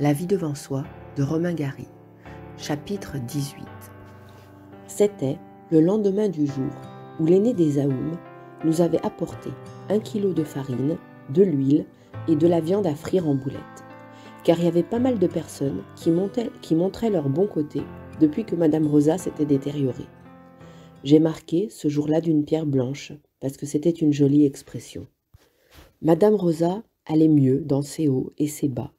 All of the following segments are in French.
La vie devant soi de Romain Gary. Chapitre 18. C'était le lendemain du jour où l'aîné des Aoum nous avait apporté un kilo de farine, de l'huile et de la viande à frire en boulettes. Car il y avait pas mal de personnes qui, montaient, qui montraient leur bon côté depuis que Madame Rosa s'était détériorée. J'ai marqué ce jour-là d'une pierre blanche parce que c'était une jolie expression. Madame Rosa allait mieux dans ses hauts et ses bas,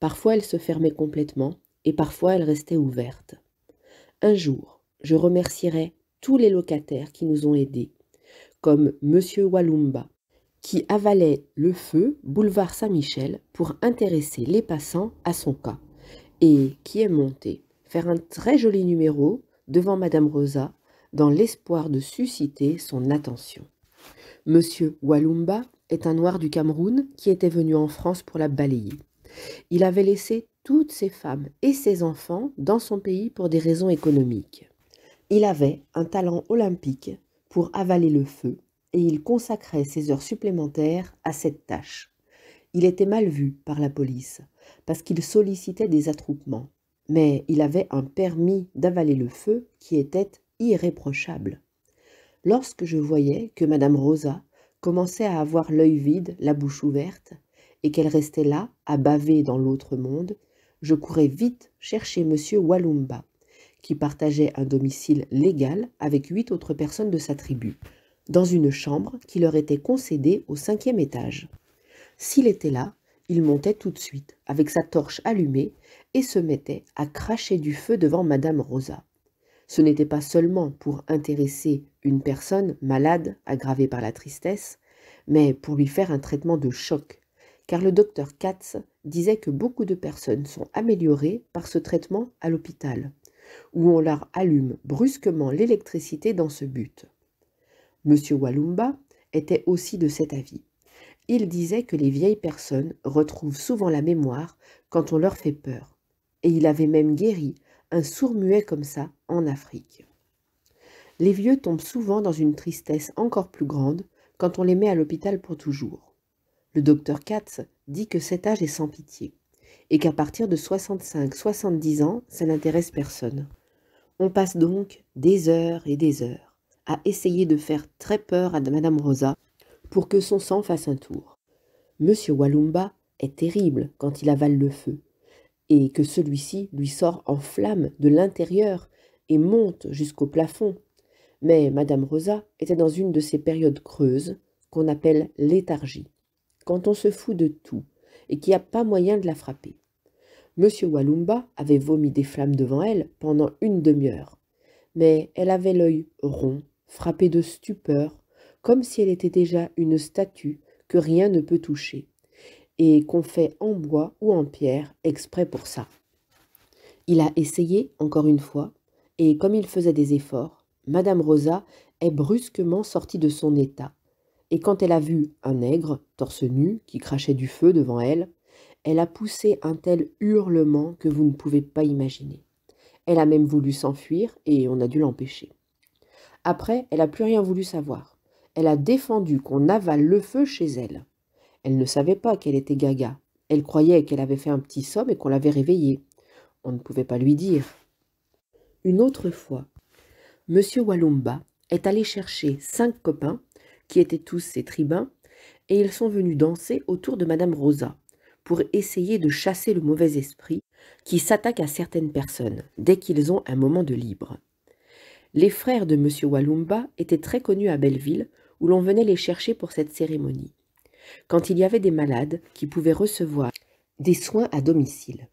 Parfois elle se fermait complètement et parfois elle restait ouverte. Un jour, je remercierai tous les locataires qui nous ont aidés, comme M. Walumba, qui avalait le feu boulevard Saint-Michel pour intéresser les passants à son cas, et qui est monté faire un très joli numéro devant Madame Rosa dans l'espoir de susciter son attention. Monsieur Walumba est un noir du Cameroun qui était venu en France pour la balayer. Il avait laissé toutes ses femmes et ses enfants dans son pays pour des raisons économiques. Il avait un talent olympique pour avaler le feu et il consacrait ses heures supplémentaires à cette tâche. Il était mal vu par la police parce qu'il sollicitait des attroupements, mais il avait un permis d'avaler le feu qui était irréprochable. Lorsque je voyais que Madame Rosa commençait à avoir l'œil vide, la bouche ouverte, et qu'elle restait là, à baver dans l'autre monde, je courais vite chercher M. Walumba, qui partageait un domicile légal avec huit autres personnes de sa tribu, dans une chambre qui leur était concédée au cinquième étage. S'il était là, il montait tout de suite, avec sa torche allumée, et se mettait à cracher du feu devant Madame Rosa. Ce n'était pas seulement pour intéresser une personne malade, aggravée par la tristesse, mais pour lui faire un traitement de choc, car le docteur Katz disait que beaucoup de personnes sont améliorées par ce traitement à l'hôpital, où on leur allume brusquement l'électricité dans ce but. M. Walumba était aussi de cet avis. Il disait que les vieilles personnes retrouvent souvent la mémoire quand on leur fait peur, et il avait même guéri un sourd-muet comme ça en Afrique. Les vieux tombent souvent dans une tristesse encore plus grande quand on les met à l'hôpital pour toujours. Le docteur Katz dit que cet âge est sans pitié et qu'à partir de 65-70 ans, ça n'intéresse personne. On passe donc des heures et des heures à essayer de faire très peur à Madame Rosa pour que son sang fasse un tour. Monsieur Walumba est terrible quand il avale le feu, et que celui-ci lui sort en flamme de l'intérieur et monte jusqu'au plafond. Mais Madame Rosa était dans une de ces périodes creuses qu'on appelle léthargie quand on se fout de tout et qu'il n'y a pas moyen de la frapper. Monsieur Walumba avait vomi des flammes devant elle pendant une demi-heure, mais elle avait l'œil rond, frappé de stupeur, comme si elle était déjà une statue que rien ne peut toucher, et qu'on fait en bois ou en pierre exprès pour ça. Il a essayé, encore une fois, et comme il faisait des efforts, Madame Rosa est brusquement sortie de son état, et quand elle a vu un nègre, torse nu, qui crachait du feu devant elle, elle a poussé un tel hurlement que vous ne pouvez pas imaginer. Elle a même voulu s'enfuir et on a dû l'empêcher. Après, elle n'a plus rien voulu savoir. Elle a défendu qu'on avale le feu chez elle. Elle ne savait pas qu'elle était gaga. Elle croyait qu'elle avait fait un petit somme et qu'on l'avait réveillée. On ne pouvait pas lui dire. Une autre fois, M. Walumba est allé chercher cinq copains qui étaient tous ses tribuns, et ils sont venus danser autour de Madame Rosa, pour essayer de chasser le mauvais esprit qui s'attaque à certaines personnes dès qu'ils ont un moment de libre. Les frères de M. Walumba étaient très connus à Belleville, où l'on venait les chercher pour cette cérémonie, quand il y avait des malades qui pouvaient recevoir des soins à domicile.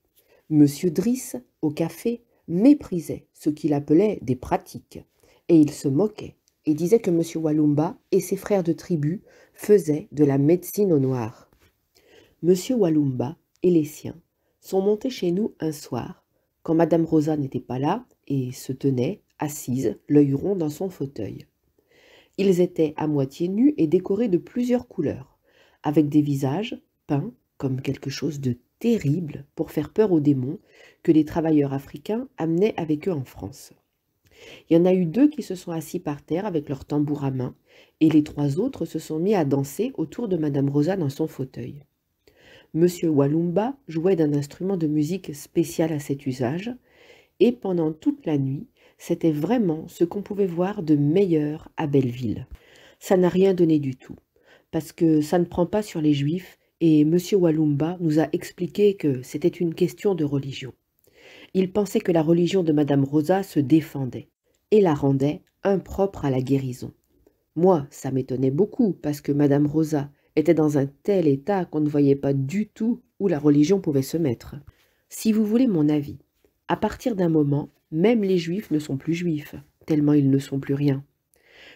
M. Driss, au café, méprisait ce qu'il appelait des pratiques, et il se moquait et disait que M. Walumba et ses frères de tribu faisaient de la médecine au noir. M. Walumba et les siens sont montés chez nous un soir, quand Mme Rosa n'était pas là et se tenait, assise, l'œil rond dans son fauteuil. Ils étaient à moitié nus et décorés de plusieurs couleurs, avec des visages peints comme quelque chose de terrible pour faire peur aux démons que les travailleurs africains amenaient avec eux en France. Il y en a eu deux qui se sont assis par terre avec leur tambour à main, et les trois autres se sont mis à danser autour de Madame Rosa dans son fauteuil. Monsieur Walumba jouait d'un instrument de musique spécial à cet usage, et pendant toute la nuit, c'était vraiment ce qu'on pouvait voir de meilleur à Belleville. Ça n'a rien donné du tout, parce que ça ne prend pas sur les juifs, et Monsieur Walumba nous a expliqué que c'était une question de religion il pensait que la religion de Madame Rosa se défendait et la rendait impropre à la guérison. Moi, ça m'étonnait beaucoup parce que Madame Rosa était dans un tel état qu'on ne voyait pas du tout où la religion pouvait se mettre. Si vous voulez mon avis, à partir d'un moment, même les juifs ne sont plus juifs, tellement ils ne sont plus rien.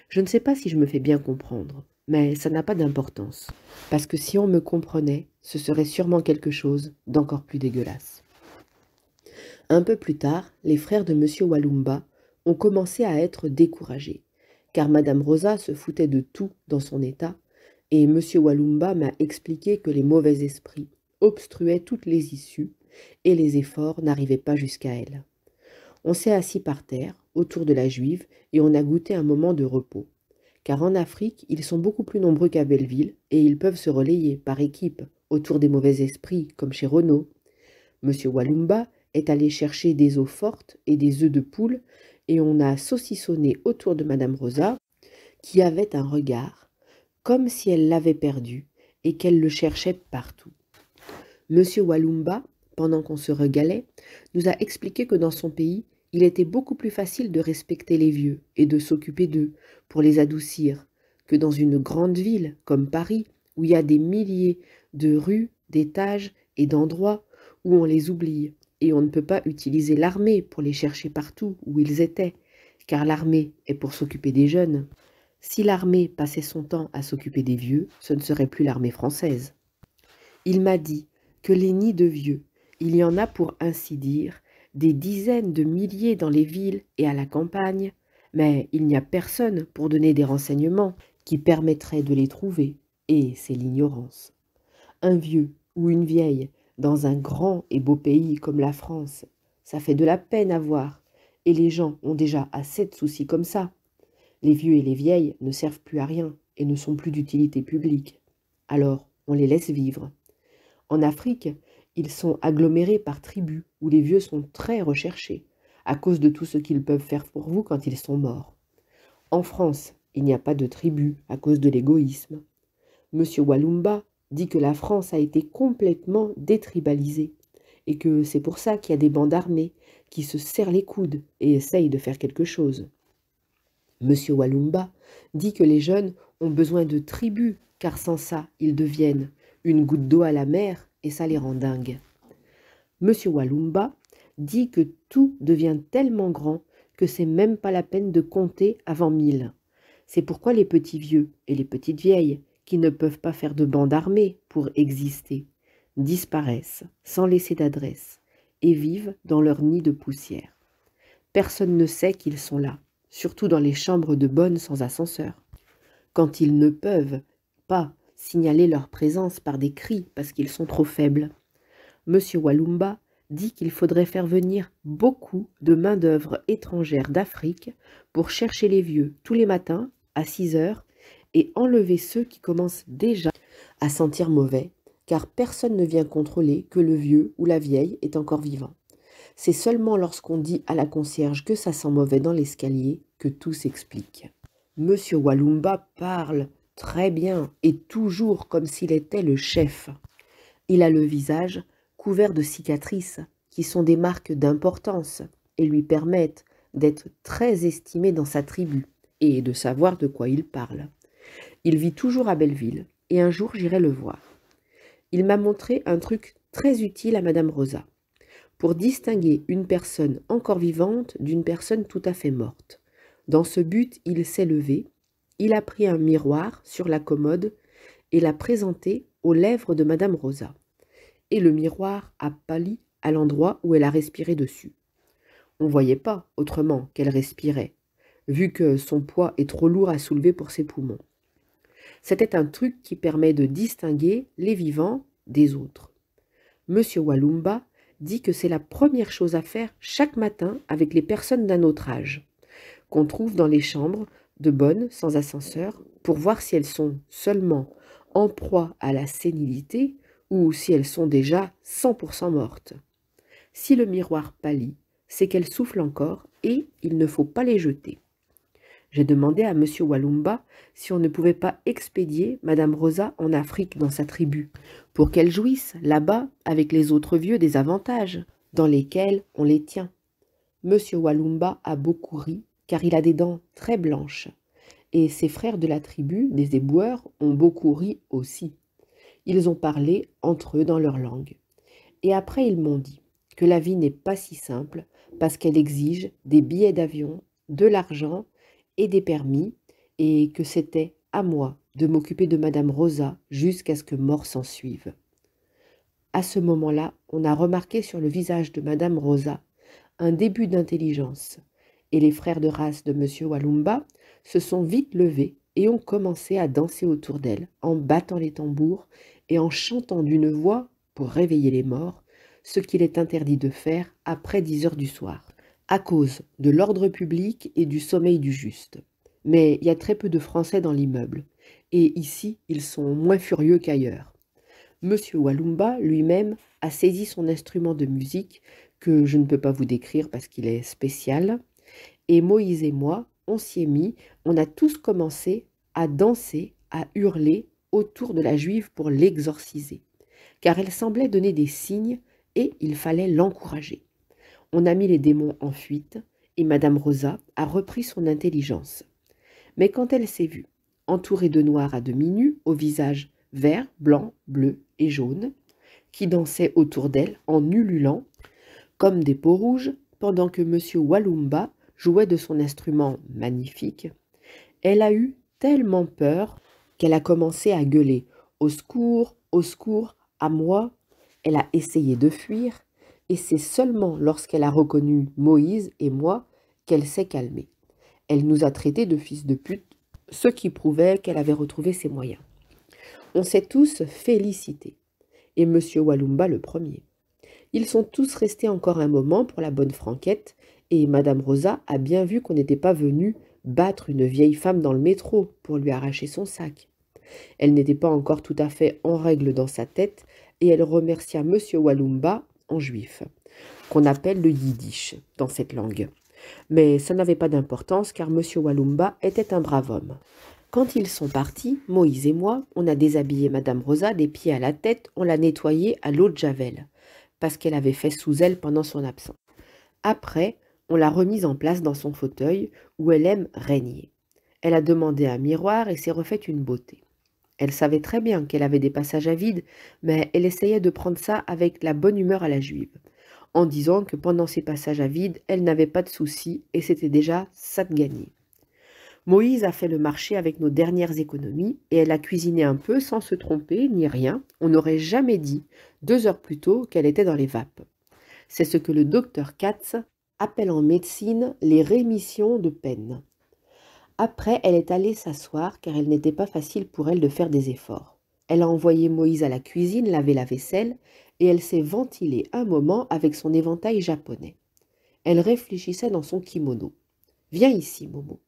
Je ne sais pas si je me fais bien comprendre, mais ça n'a pas d'importance, parce que si on me comprenait, ce serait sûrement quelque chose d'encore plus dégueulasse. Un peu plus tard, les frères de M. Walumba ont commencé à être découragés, car Madame Rosa se foutait de tout dans son état, et M. Walumba m'a expliqué que les mauvais esprits obstruaient toutes les issues et les efforts n'arrivaient pas jusqu'à elle. On s'est assis par terre, autour de la Juive, et on a goûté un moment de repos. Car en Afrique, ils sont beaucoup plus nombreux qu'à Belleville, et ils peuvent se relayer, par équipe, autour des mauvais esprits, comme chez Renault. M. Walumba est allé chercher des eaux fortes et des œufs de poule, et on a saucissonné autour de Madame Rosa, qui avait un regard, comme si elle l'avait perdu, et qu'elle le cherchait partout. Monsieur Walumba, pendant qu'on se regalait, nous a expliqué que dans son pays, il était beaucoup plus facile de respecter les vieux et de s'occuper d'eux pour les adoucir que dans une grande ville comme Paris, où il y a des milliers de rues, d'étages et d'endroits où on les oublie et on ne peut pas utiliser l'armée pour les chercher partout où ils étaient, car l'armée est pour s'occuper des jeunes. Si l'armée passait son temps à s'occuper des vieux, ce ne serait plus l'armée française. Il m'a dit que les nids de vieux, il y en a pour ainsi dire des dizaines de milliers dans les villes et à la campagne, mais il n'y a personne pour donner des renseignements qui permettraient de les trouver, et c'est l'ignorance. Un vieux ou une vieille dans un grand et beau pays comme la France, ça fait de la peine à voir, et les gens ont déjà assez de soucis comme ça. Les vieux et les vieilles ne servent plus à rien et ne sont plus d'utilité publique. Alors, on les laisse vivre. En Afrique, ils sont agglomérés par tribus où les vieux sont très recherchés, à cause de tout ce qu'ils peuvent faire pour vous quand ils sont morts. En France, il n'y a pas de tribus à cause de l'égoïsme. Monsieur Walumba dit que la France a été complètement détribalisée et que c'est pour ça qu'il y a des bandes armées qui se serrent les coudes et essayent de faire quelque chose. Monsieur Walumba dit que les jeunes ont besoin de tribus, car sans ça, ils deviennent une goutte d'eau à la mer et ça les rend dingues. Monsieur Walumba dit que tout devient tellement grand que c'est même pas la peine de compter avant mille. C'est pourquoi les petits vieux et les petites vieilles qui ne peuvent pas faire de bande armée pour exister, disparaissent sans laisser d'adresse et vivent dans leur nid de poussière. Personne ne sait qu'ils sont là, surtout dans les chambres de bonnes sans ascenseur. Quand ils ne peuvent pas signaler leur présence par des cris parce qu'ils sont trop faibles. Monsieur Walumba dit qu'il faudrait faire venir beaucoup de main-d'œuvre étrangère d'Afrique pour chercher les vieux tous les matins à 6 heures et enlever ceux qui commencent déjà à sentir mauvais, car personne ne vient contrôler que le vieux ou la vieille est encore vivant. C'est seulement lorsqu'on dit à la concierge que ça sent mauvais dans l'escalier que tout s'explique. Monsieur Walumba parle très bien et toujours comme s'il était le chef. Il a le visage couvert de cicatrices qui sont des marques d'importance et lui permettent d'être très estimé dans sa tribu et de savoir de quoi il parle. Il vit toujours à Belleville, et un jour j'irai le voir. Il m'a montré un truc très utile à Madame Rosa, pour distinguer une personne encore vivante d'une personne tout à fait morte. Dans ce but, il s'est levé, il a pris un miroir sur la commode et l'a présenté aux lèvres de Madame Rosa. Et le miroir a pâli à l'endroit où elle a respiré dessus. On ne voyait pas autrement qu'elle respirait, vu que son poids est trop lourd à soulever pour ses poumons. C'était un truc qui permet de distinguer les vivants des autres. Monsieur Walumba dit que c'est la première chose à faire chaque matin avec les personnes d'un autre âge, qu'on trouve dans les chambres de bonnes sans ascenseur, pour voir si elles sont seulement en proie à la sénilité ou si elles sont déjà 100% mortes. Si le miroir pâlit, c'est qu'elles soufflent encore et il ne faut pas les jeter. J'ai demandé à M. Walumba si on ne pouvait pas expédier Madame Rosa en Afrique dans sa tribu, pour qu'elle jouisse là-bas avec les autres vieux des avantages dans lesquels on les tient. M. Walumba a beaucoup ri, car il a des dents très blanches, et ses frères de la tribu, des éboueurs, ont beaucoup ri aussi. Ils ont parlé entre eux dans leur langue. Et après ils m'ont dit que la vie n'est pas si simple, parce qu'elle exige des billets d'avion, de l'argent et des permis, et que c'était à moi de m'occuper de Madame Rosa jusqu'à ce que mort s'en suive. À ce moment-là, on a remarqué sur le visage de Madame Rosa un début d'intelligence, et les frères de race de Monsieur Walumba se sont vite levés et ont commencé à danser autour d'elle, en battant les tambours et en chantant d'une voix, pour réveiller les morts, ce qu'il est interdit de faire après dix heures du soir à cause de l'ordre public et du sommeil du juste. Mais il y a très peu de Français dans l'immeuble, et ici ils sont moins furieux qu'ailleurs. Monsieur Walumba lui-même a saisi son instrument de musique, que je ne peux pas vous décrire parce qu'il est spécial, et Moïse et moi, on s'y est mis, on a tous commencé à danser, à hurler autour de la juive pour l'exorciser, car elle semblait donner des signes et il fallait l'encourager. On a mis les démons en fuite et Madame Rosa a repris son intelligence. Mais quand elle s'est vue, entourée de noirs à demi nus, au visage vert, blanc, bleu et jaune, qui dansaient autour d'elle en ululant, comme des peaux rouges, pendant que M. Walumba jouait de son instrument magnifique, elle a eu tellement peur qu'elle a commencé à gueuler Au secours, au secours, à moi Elle a essayé de fuir, et c'est seulement lorsqu'elle a reconnu Moïse et moi qu'elle s'est calmée. Elle nous a traités de fils de pute, ce qui prouvait qu'elle avait retrouvé ses moyens. On s'est tous félicités, et M. Walumba le premier. Ils sont tous restés encore un moment pour la bonne franquette, et Madame Rosa a bien vu qu'on n'était pas venu battre une vieille femme dans le métro pour lui arracher son sac. Elle n'était pas encore tout à fait en règle dans sa tête, et elle remercia M. Walumba en juif, qu'on appelle le yiddish dans cette langue. Mais ça n'avait pas d'importance car M. Walumba était un brave homme. Quand ils sont partis, Moïse et moi, on a déshabillé Madame Rosa des pieds à la tête, on l'a nettoyée à l'eau de Javel, parce qu'elle avait fait sous elle pendant son absence. Après, on l'a remise en place dans son fauteuil, où elle aime régner. Elle a demandé un miroir et s'est refaite une beauté. Elle savait très bien qu'elle avait des passages à vide, mais elle essayait de prendre ça avec la bonne humeur à la juive, en disant que pendant ces passages à vide, elle n'avait pas de soucis et c'était déjà ça de gagné. Moïse a fait le marché avec nos dernières économies et elle a cuisiné un peu sans se tromper ni rien. On n'aurait jamais dit, deux heures plus tôt, qu'elle était dans les vapes. C'est ce que le docteur Katz appelle en médecine les rémissions de peine. Après, elle est allée s'asseoir car il n'était pas facile pour elle de faire des efforts. Elle a envoyé Moïse à la cuisine laver la vaisselle et elle s'est ventilée un moment avec son éventail japonais. Elle réfléchissait dans son kimono. Viens ici, Momo.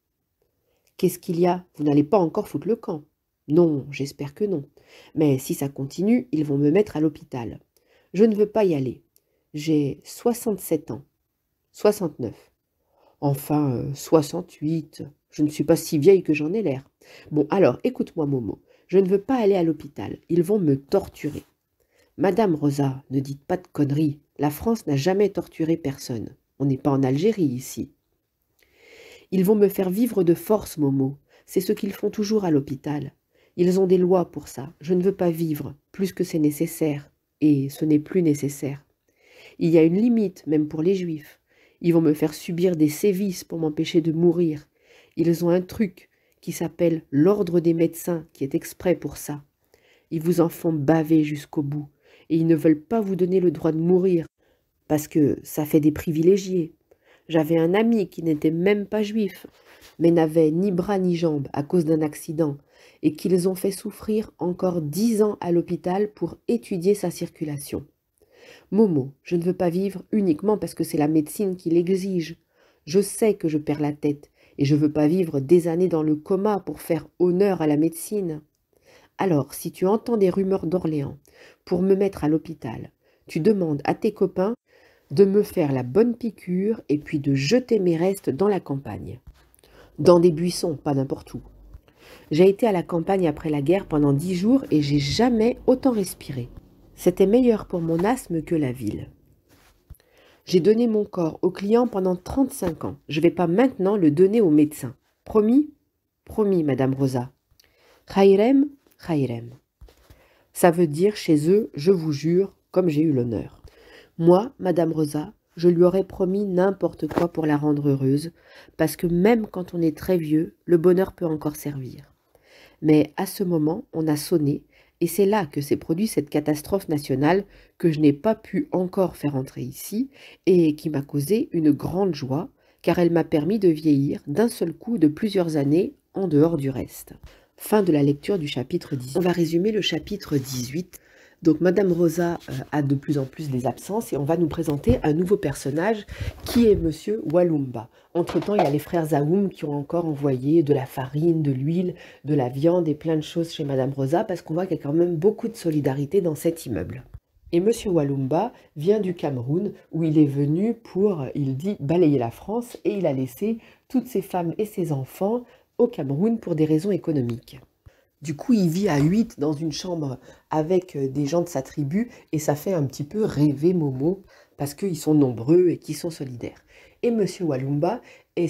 Qu'est-ce qu'il y a Vous n'allez pas encore foutre le camp. Non, j'espère que non. Mais si ça continue, ils vont me mettre à l'hôpital. Je ne veux pas y aller. J'ai 67 ans. 69. Enfin, 68. Euh, je ne suis pas si vieille que j'en ai l'air. Bon, alors, écoute-moi, Momo. Je ne veux pas aller à l'hôpital. Ils vont me torturer. Madame Rosa, ne dites pas de conneries. La France n'a jamais torturé personne. On n'est pas en Algérie ici. Ils vont me faire vivre de force, Momo. C'est ce qu'ils font toujours à l'hôpital. Ils ont des lois pour ça. Je ne veux pas vivre, plus que c'est nécessaire. Et ce n'est plus nécessaire. Il y a une limite, même pour les juifs. Ils vont me faire subir des sévices pour m'empêcher de mourir. Ils ont un truc qui s'appelle l'ordre des médecins, qui est exprès pour ça. Ils vous en font baver jusqu'au bout, et ils ne veulent pas vous donner le droit de mourir, parce que ça fait des privilégiés. J'avais un ami qui n'était même pas juif, mais n'avait ni bras ni jambes à cause d'un accident, et qu'ils ont fait souffrir encore dix ans à l'hôpital pour étudier sa circulation. Momo, je ne veux pas vivre uniquement parce que c'est la médecine qui l'exige. Je sais que je perds la tête, et je ne veux pas vivre des années dans le coma pour faire honneur à la médecine. Alors, si tu entends des rumeurs d'Orléans pour me mettre à l'hôpital, tu demandes à tes copains de me faire la bonne piqûre et puis de jeter mes restes dans la campagne. Dans des buissons, pas n'importe où. J'ai été à la campagne après la guerre pendant dix jours et j'ai jamais autant respiré. C'était meilleur pour mon asthme que la ville. J'ai donné mon corps au client pendant 35 ans. Je ne vais pas maintenant le donner au médecin. Promis Promis, Madame Rosa. Khairem, Khairem. Ça veut dire chez eux, je vous jure, comme j'ai eu l'honneur. Moi, Madame Rosa, je lui aurais promis n'importe quoi pour la rendre heureuse, parce que même quand on est très vieux, le bonheur peut encore servir. Mais à ce moment, on a sonné, et c'est là que s'est produite cette catastrophe nationale que je n'ai pas pu encore faire entrer ici et qui m'a causé une grande joie car elle m'a permis de vieillir d'un seul coup de plusieurs années en dehors du reste. Fin de la lecture du chapitre 18. On va résumer le chapitre 18 donc Madame Rosa euh, a de plus en plus des absences et on va nous présenter un nouveau personnage qui est Monsieur Walumba. Entre-temps, il y a les frères Zaoum qui ont encore envoyé de la farine, de l'huile, de la viande et plein de choses chez Madame Rosa parce qu'on voit qu'il y a quand même beaucoup de solidarité dans cet immeuble. Et Monsieur Walumba vient du Cameroun où il est venu pour, il dit, balayer la France et il a laissé toutes ses femmes et ses enfants au Cameroun pour des raisons économiques. Du coup, il vit à 8 dans une chambre avec euh, des gens de sa tribu et ça fait un petit peu rêver Momo parce qu'ils sont nombreux et qu'ils sont solidaires. Et Monsieur Walumba euh,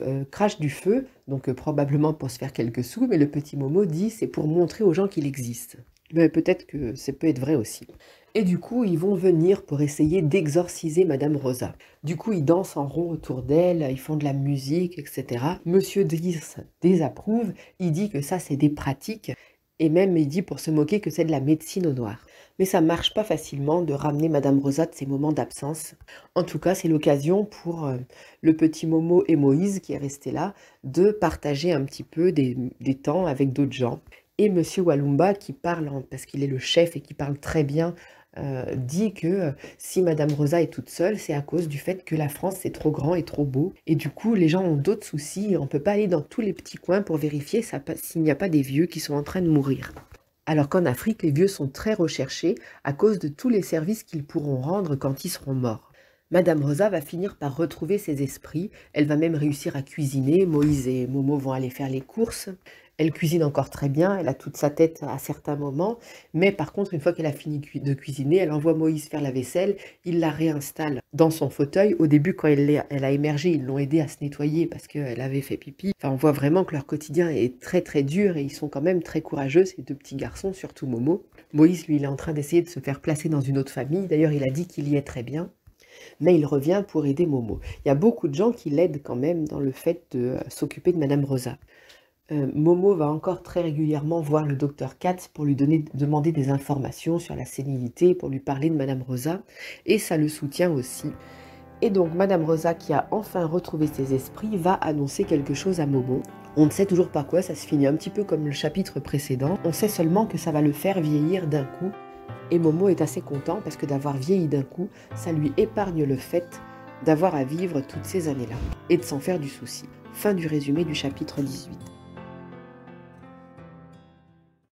euh, crache du feu, donc probablement pour se faire quelques sous, mais le petit Momo dit c'est pour montrer aux gens qu'il existe. Mais peut-être que ça peut être vrai aussi. Et du coup, ils vont venir pour essayer d'exorciser Madame Rosa. Du coup, ils dansent en rond autour d'elle, ils font de la musique, etc. Monsieur Dries désapprouve, il dit que ça, c'est des pratiques, et même il dit pour se moquer que c'est de la médecine au noir. Mais ça marche pas facilement de ramener Madame Rosa de ses moments d'absence. En tout cas, c'est l'occasion pour euh, le petit Momo et Moïse, qui est resté là, de partager un petit peu des, temps avec d'autres gens. Et Monsieur Walumba, qui parle, parce qu'il est le chef et qui parle très bien euh, dit que euh, si Madame Rosa est toute seule, c'est à cause du fait que la France c'est trop grand et trop beau. Et du coup, les gens ont d'autres soucis. On ne peut pas aller dans tous les petits coins pour vérifier s'il n'y a pas des vieux qui sont en train de mourir. Alors qu'en Afrique, les vieux sont très recherchés à cause de tous les services qu'ils pourront rendre quand ils seront morts. Madame Rosa va finir par retrouver ses esprits, elle va même réussir à cuisiner, Moïse et Momo vont aller faire les courses, elle cuisine encore très bien, elle a toute sa tête à certains moments, mais par contre, une fois qu'elle a fini de cuisiner, elle envoie Moïse faire la vaisselle, il la réinstalle dans son fauteuil. Au début, quand elle, a émergé, ils l'ont aidé à se nettoyer parce qu'elle avait fait pipi. Enfin, on voit vraiment que leur quotidien est très très dur et ils sont quand même très courageux, ces deux petits garçons, surtout Momo. Moïse, lui, il est en train d'essayer de se faire placer dans une autre famille. D'ailleurs, il a dit qu'il y est très bien mais il revient pour aider Momo. Il y a beaucoup de gens qui l'aident quand même dans le fait de euh, s'occuper de Madame Rosa. Euh, Momo va encore très régulièrement voir le docteur Katz pour lui donner, demander des informations sur la sénilité, pour lui parler de Madame Rosa, et ça le soutient aussi. Et donc Madame Rosa, qui a enfin retrouvé ses esprits, va annoncer quelque chose à Momo. On ne sait toujours pas quoi, ça se finit un petit peu comme le chapitre précédent. On sait seulement que ça va le faire vieillir d'un coup. Et Momo est assez content parce que d'avoir vieilli d'un coup, ça lui épargne le fait d'avoir à vivre toutes ces années-là et de s'en faire du souci. Fin du résumé du chapitre 18.